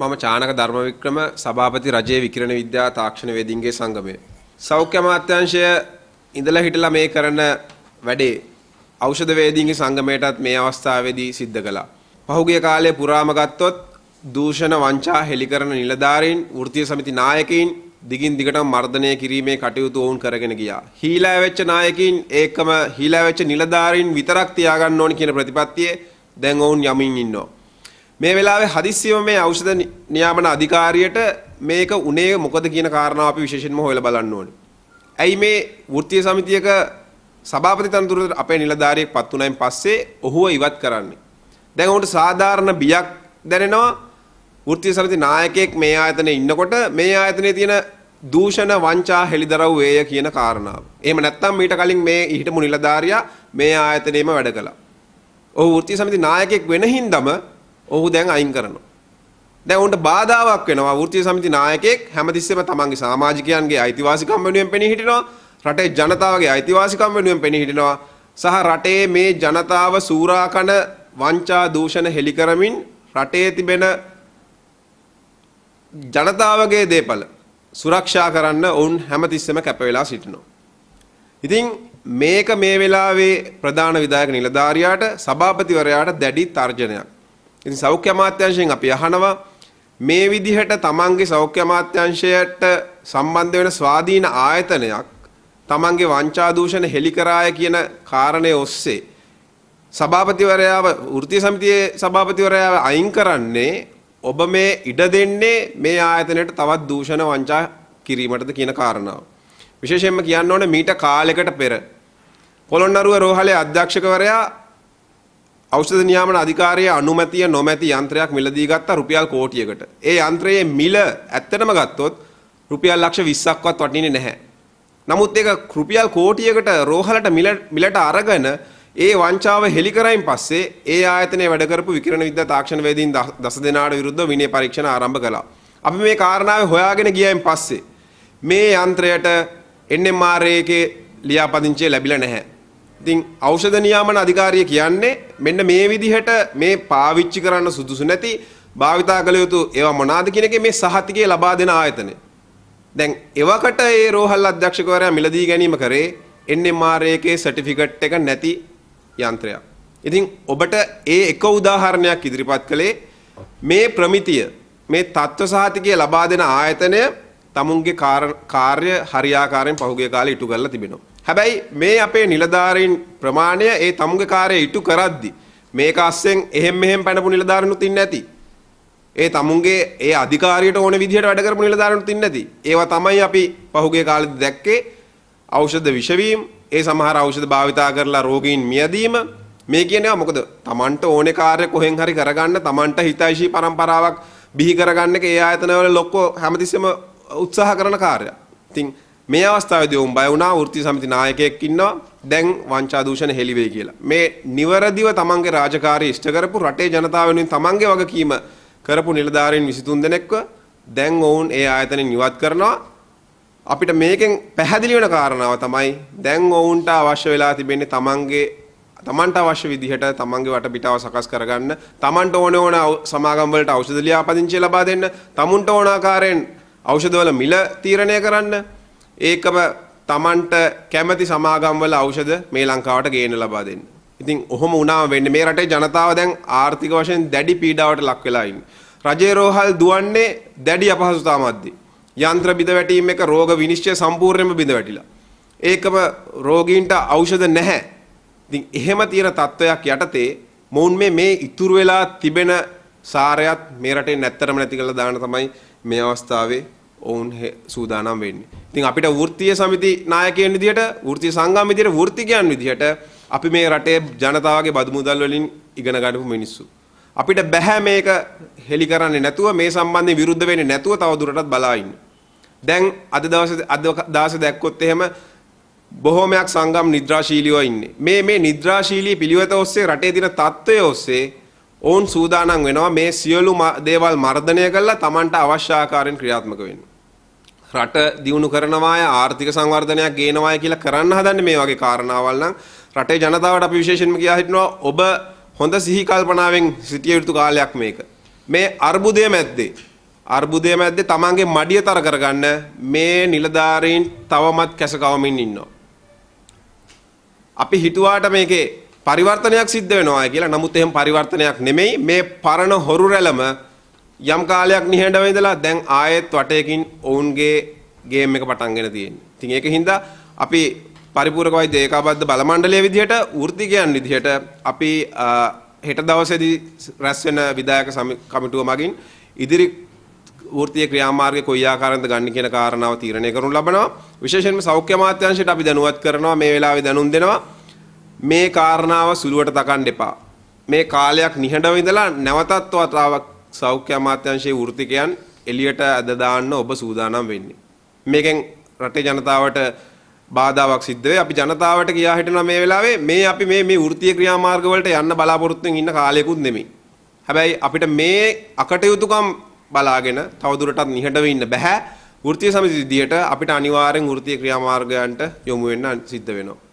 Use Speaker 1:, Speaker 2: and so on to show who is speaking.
Speaker 1: මම චානක ධර්මවික්‍රම සභාපති රජයේ විකිරණ විද්‍යා තාක්ෂණ වේදින්ගේ සංගමය. සෞඛ්‍ය අමාත්‍යාංශය ඉඳලා හිටලා මේ කරන වැඩේ ඖෂධ වේදින්ගේ සංගමයටත් මේ අවස්ථාවේදී සිද්ධ කළා. පහුගිය කාලේ පුරාම ගත්තොත් දූෂණ වංචා හෙලිකරන නිලධාරීන් වෘත්තීය සමිති නායකයින් දිගින් දිගටම මර්ධනය කිරීමේ කටයුතු ඔවුන් කරගෙන ගියා. හීලා වෙච්ච නායකයින් ඒකම හීලා වෙච්ච නිලධාරීන් විතරක් තියාගන්න ඕන කියන ප්‍රතිපත්තියේ දැන් ඔවුන් යමින් ඉන්නවා. මේ වෙලාවේ හදිස්සියම මේ ඖෂධ නියාමන අධිකාරියට මේක උනේ මොකද කියන කාරණාව අපි විශේෂයෙන්ම හොයලා බලන්න ඕනේ. ඇයි මේ වෘත්තීය සමිතියක සභාපති තනතුරට අපේ නිලධාරියෙක් පත් වුණයින් පස්සේ ඔහුව ඉවත් කරන්නේ. දැන් ඔහුට සාධාරණ බියක් දැනෙනවා. වෘත්තීය සමිති නායකයෙක් මේ ආයතනයේ ඉන්නකොට මේ ආයතනයේ තියෙන දූෂණ වංචා හෙළිදරව් වේය කියන කාරණාව. එහෙම නැත්නම් මීට කලින් මේ හිටමු නිලධාරියා මේ ආයතනයේම වැඩ කළා. ඔහු වෘත්තීය සමිති නායකයෙක් වෙන හින්දාම ඔහු දැන් අයින් කරනවා. දැන් උන්ට බාධාවක් වෙනවා. වෘත්තීය සමිති නායකයෙක් හැමතිස්සෙම තමන්ගේ සමාජිකයන්ගේ අයිතිවාසිකම් වෙනුවෙන් පෙනී හිටිනවා. රටේ ජනතාවගේ අයිතිවාසිකම් වෙනුවෙන් පෙනී හිටිනවා. සහ රටේ මේ ජනතාව සූරාකන වංචා දූෂණ හෙළි කරමින් රටේ තිබෙන ජනතාවගේ දේපල සුරක්ෂා කරන්න ඔවුන් හැමතිස්සෙම කැප වෙලා සිටිනවා. ඉතින් මේක මේ වෙලාවේ ප්‍රධාන විධායක නිලධාරියාට සභාපතිවරයාට දැඩි තර්ජනයක්. ඉතින් සෞඛ්‍ය අමාත්‍යාංශයෙන් අපි අහනවා මේ විදිහට තමන්ගේ සෞඛ්‍ය අමාත්‍යාංශයට සම්බන්ධ වෙන ස්වාධීන ආයතනයක් තමන්ගේ වංචා දූෂණ හෙලිකරාය කියන කාරණය ඔස්සේ සභාපතිවරයාව වෘත්තීය සමිතියේ සභාපතිවරයාව අයින් කරන්නේ ඔබ මේ ඉඩ දෙන්නේ මේ ආයතනයට තවත් දූෂණ වංචා කිරීමටද කියන කාරණාව. විශේෂයෙන්ම කියන්න ඕනේ මීට කාලයකට පෙර පොළොන්නරුව රෝහලේ අධ්‍යක්ෂකවරයා ඖෂධ නියාමන අධිකාරියේ අනුමැතිය නොමැති යන්ත්‍රයක් මිලදී ගත්තා රුපියල් කෝටියකට. ඒ යන්ත්‍රයේ මිල ඇත්තටම ගත්තොත් රුපියල් ලක්ෂ 20ක්වත් වටින්නේ නැහැ. නමුත් ඒක රුපියල් කෝටියකට රෝහලට මිලට අරගෙන ඒ වංචාව හෙළි කරයින් පස්සේ ඒ ආයතනයේ වැඩ කරපු විකිරණ විද්‍යා තාක්ෂණවේදීන් දස දෙනාට විරුද්ධව විනය පරීක්ෂණ ආරම්භ කළා. අපි මේ කාරණාව හොයාගෙන ගියයින් පස්සේ මේ යන්ත්‍රයට NMR එකේ ලියාපදිංචිය ලැබිලා නැහැ. ඉතින් ඖෂධ නියාමන අධිකාරිය කියන්නේ මෙන්න මේ විදිහට මේ පාවිච්චි කරන්න සුදුසු නැති භාවිතා කළ යුතු ඒවා මොනවාද කියන එකේ මේ සහතිකය ලබා දෙන ආයතනය. දැන් එවකට ඒ රෝහල් අධ්‍යක්ෂකවරයා මිලදී ගැනීම කරේ NMR එකේ සර්ටිෆිකට් එක නැති යන්ත්‍රයක්. ඉතින් ඔබට ඒ එක උදාහරණයක් ඉදිරිපත් කළේ මේ ප්‍රමිතිය මේ තත්ත්ව සහතිකය ලබා දෙන ආයතනය තමුන්ගේ කාර්ය හරියාකාරයෙන් පහුගිය කාලේ ඉටු කරලා තිබෙනවා. හැබැයි මේ අපේ නිලධාරීන් ප්‍රමාණය ඒ තමුගේ කාර්යය ඉටු කරද්දි මේක අස්සෙන් එහෙම් මෙහෙම් පැනපු නිලධාරීනුත් ඉන්නේ නැති. ඒ තමුන්ගේ ඒ අධිකාරියට ඕන විදිහට වැඩ කරපු නිලධාරීනුත් ඉන්නේ නැති. ඒවා තමයි අපි පහුගිය කාලෙදි දැක්කේ ඖෂධ විෂවීම්, ඒ සමහර ඖෂධ භාවිතා කරලා රෝගීන් මියදීම මේ කියනවා මොකද තමන්ට ඕනේ කාර්ය කොහෙන් හරි කරගන්න තමන්ට හිතයිශී પરම්පරාවක් බිහි කරගන්න එක ඒ ආයතනවල ලොක්කෝ හැමතිස්සෙම උත්සාහ කරන කාර්යය. ඉතින් මේ අවස්ථාවේදී වුන් බය වුණා වෘත්ති සමිති නායකයෙක් ඉන්නවා දැන් වංචා දූෂණ හෙළි වෙයි කියලා. මේ නිවරදිව තමන්ගේ රාජකාරී ඉෂ්ට කරපු රටේ ජනතාව වෙනුවෙන් තමන්ගේ වගකීම කරපු නිලධාරීන් 23 දෙනෙක්ව දැන් ඔවුන් ඒ ආයතනෙන් ඉවත් කරනවා. අපිට මේකෙන් පැහැදිලි වෙන කාරණාව තමයි දැන් ඔවුන්ට අවශ්‍ය වෙලා තිබෙන්නේ තමන්ගේ තමන්ට අවශ්‍ය විදිහට තමන්ගේ වටපිටාව සකස් කරගන්න තමන්ට ඕන ඕන සමාගම් වලට ඖෂධ ලියාපදිංචි ලබා දෙන්න තමුන්ට ඕන ආකාරයෙන් ඖෂධවල මිල තීරණය කරන්න ඒකම Tamanට කැමැති සමාගම්වල ඖෂධ මේ ලංකාවට ගේන්න ලබා දෙන්න. ඉතින් ඔහොම වුණාම වෙන්නේ මේ රටේ ජනතාව දැන් ආර්ථික වශයෙන් දැඩි පීඩාවට ලක් වෙලා ඉන්නේ. රජයේ රෝහල් දුවන්නේ දැඩි අපහසුතා මැද්දේ. යන්ත්‍ර බිඳ වැටීම් එක රෝග විනිශ්චය සම්පූර්ණයෙන්ම බිඳ වැටිලා. ඒකම රෝගීන්ට ඖෂධ නැහැ. ඉතින් එහෙම තියෙන තත්වයක් යටතේ මොවුන් මේ මේ ඉතුරු වෙලා තිබෙන සාරයත් මේ රටේ නැත්තරම නැති කරලා දාන්න තමයි මේ අවස්ථාවේ ඔවුන් සූදානම් වෙන්නේ. ඉතින් අපිට වෘත්තීය සමිති නායකයන් විදිහට වෘත්තීය සංගම් විදිහට වෘත්තිකයන් විදිහට අපි මේ රටේ ජනතාවගේ බදු මුදල් වලින් ඉගෙන ගන්නපු මිනිස්සු. අපිට බෑ මේක හෙලි කරන්නේ නැතුව මේ සම්බන්ධයෙන් විරුද්ධ වෙන්නේ නැතුව තව දුරටත් බලා ඉන්න. දැන් අද දවසේ අද දවසේ දැක්කොත් එහෙම බොහෝමයක් සංගම් නිද්‍රාශීලීව ඉන්නේ. මේ මේ නිද්‍රාශීලී පිළිවෙත ඔස්සේ රටේ දින තත්ත්වය ඔස්සේ ඔවුන් සූදානම් වෙනවා මේ සියලු දේවල් මර්ධනය කරලා Tamanට අවශ්‍ය ආකාරයෙන් ක්‍රියාත්මක වෙන්න. රට දියුණු කරනවාය ආර්ථික සංවර්ධනයක් ගේනවාය කියලා කරන්න හදන්නේ මේ වගේ කාරණාවල් නම් රටේ ජනතාවට අපි විශේෂයෙන්ම කියා හිටනවා ඔබ හොඳ සිහි කල්පනාවෙන් සිටිය යුතු කාලයක් මේක. මේ අර්බුදය මැද්දේ අර්බුදය මැද්දේ තමන්ගේ මඩිය තර කරගන්න මේ නිලධාරීන් තවමත් කැසකවමින් ඉන්නවා. අපි හිතුවාට මේකේ පරිවර්තනයක් සිද්ධ වෙනවා කියලා. නමුත් එහෙම පරිවර්තනයක් නෙමෙයි. මේ පරණ හොරු රැළම යම් කාලයක් නිහඬව ඉඳලා දැන් ආයෙත් වටයකින් ඔවුන්ගේ ගේම් එක පටන් ගෙන තියෙන්නේ. ඉතින් ඒක හින්දා අපි පරිපූර්ණක වෛද්‍ය ඒකාබද්ධ බල මණ්ඩලය විදිහට වෘත්තිකයන් විදිහට අපි හෙට දවසේදී රැස් වෙන විධායක කමිටුව මගින් ඉදිරි වෘත්තීය ක්‍රියාමාර්ගය කොයි ආකාරයෙන්ද ගන්න කියන කාරණාව තීරණය කරනු ලබනවා විශේෂයෙන්ම සෞඛ්‍ය අමාත්‍යාංශයට අපි දැනුවත් කරනවා මේ වෙලාවේ දැනුම් දෙනවා මේ කාරණාව සුළුවට තකන්න එපා. මේ කාලයක් නිහඬව ඉඳලා නැවතත් වතාවක් සෞඛ්‍ය අමාත්‍යාංශයේ වෘත්තිකයන් එළියට අද දාන්න ඔබ සූදානම් වෙන්නේ. මේකෙන් රටේ ජනතාවට බාධාවක් සිද්ධ වෙයි. අපි ජනතාවට කියා හිටනවා මේ වෙලාවේ මේ අපි මේ මේ වෘත්තීය ක්‍රියාමාර්ග වලට යන්න බලාපොරොත්තුෙන් ඉන්න කාලයකුත් නෙමෙයි. හැබැයි අපිට මේ අකටයුතුකම් බලාගෙන තවදුරටත් නිහඬව ඉන්න බෑ. වෘත්තීය සමිති විදියට අපිට අනිවාර්යෙන් වෘත්තීය ක්‍රියාමාර්ගයන්ට යොමු වෙන්න සිද්ධ වෙනවා.